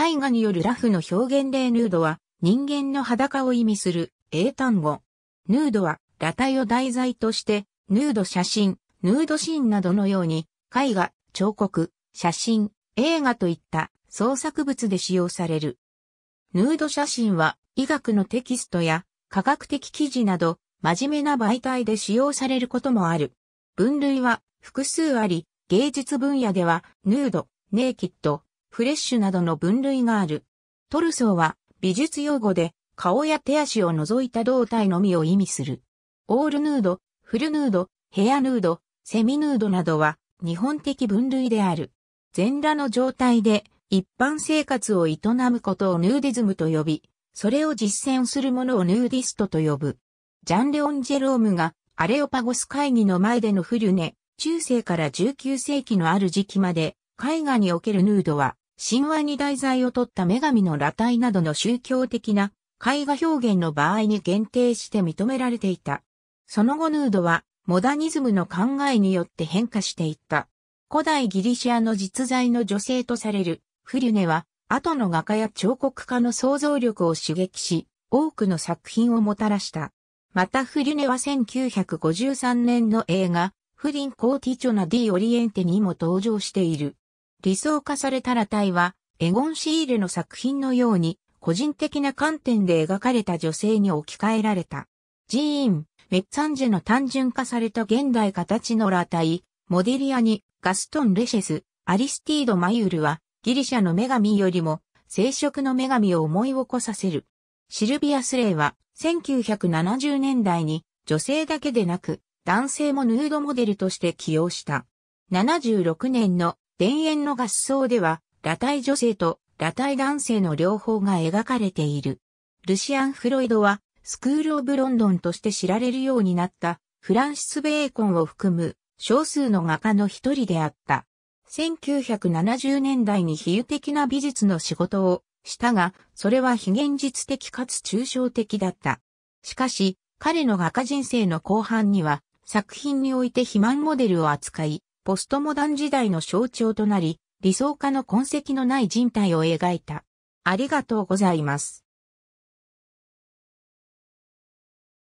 絵画によるラフの表現例ヌードは人間の裸を意味する英単語。ヌードは裸体を題材としてヌード写真、ヌードシーンなどのように絵画、彫刻、写真、映画といった創作物で使用される。ヌード写真は医学のテキストや科学的記事など真面目な媒体で使用されることもある。分類は複数あり、芸術分野ではヌード、ネイキッド、フレッシュなどの分類がある。トルソーは美術用語で顔や手足を除いた胴体のみを意味する。オールヌード、フルヌード、ヘアヌード、セミヌードなどは日本的分類である。全裸の状態で一般生活を営むことをヌーディズムと呼び、それを実践するものをヌーディストと呼ぶ。ジャン・レオン・ジェロームがアレオパゴス会議の前でのフルネ、中世から19世紀のある時期まで、絵画におけるヌードは、神話に題材を取った女神の裸体などの宗教的な絵画表現の場合に限定して認められていた。その後ヌードはモダニズムの考えによって変化していった。古代ギリシアの実在の女性とされるフリュネは後の画家や彫刻家の想像力を刺激し、多くの作品をもたらした。またフリュネは1953年の映画、フリン・コーティチョナ・ディ・オリエンテにも登場している。理想化された裸体は、エゴン・シーレの作品のように、個人的な観点で描かれた女性に置き換えられた。ジーン、メッツァンジェの単純化された現代形の裸体、モディリアに、ガストン・レシェス、アリスティード・マユールは、ギリシャの女神よりも、生殖の女神を思い起こさせる。シルビア・スレイは、1970年代に、女性だけでなく、男性もヌードモデルとして起用した。76年の田園の合奏では、裸体女性と裸体男性の両方が描かれている。ルシアン・フロイドは、スクール・オブ・ロンドンとして知られるようになったフランシス・ベーコンを含む少数の画家の一人であった。1970年代に比喩的な美術の仕事をしたが、それは非現実的かつ抽象的だった。しかし、彼の画家人生の後半には、作品において肥満モデルを扱い、ポストモダン時代の象徴となり、理想化の痕跡のない人体を描いた。ありがとうございます。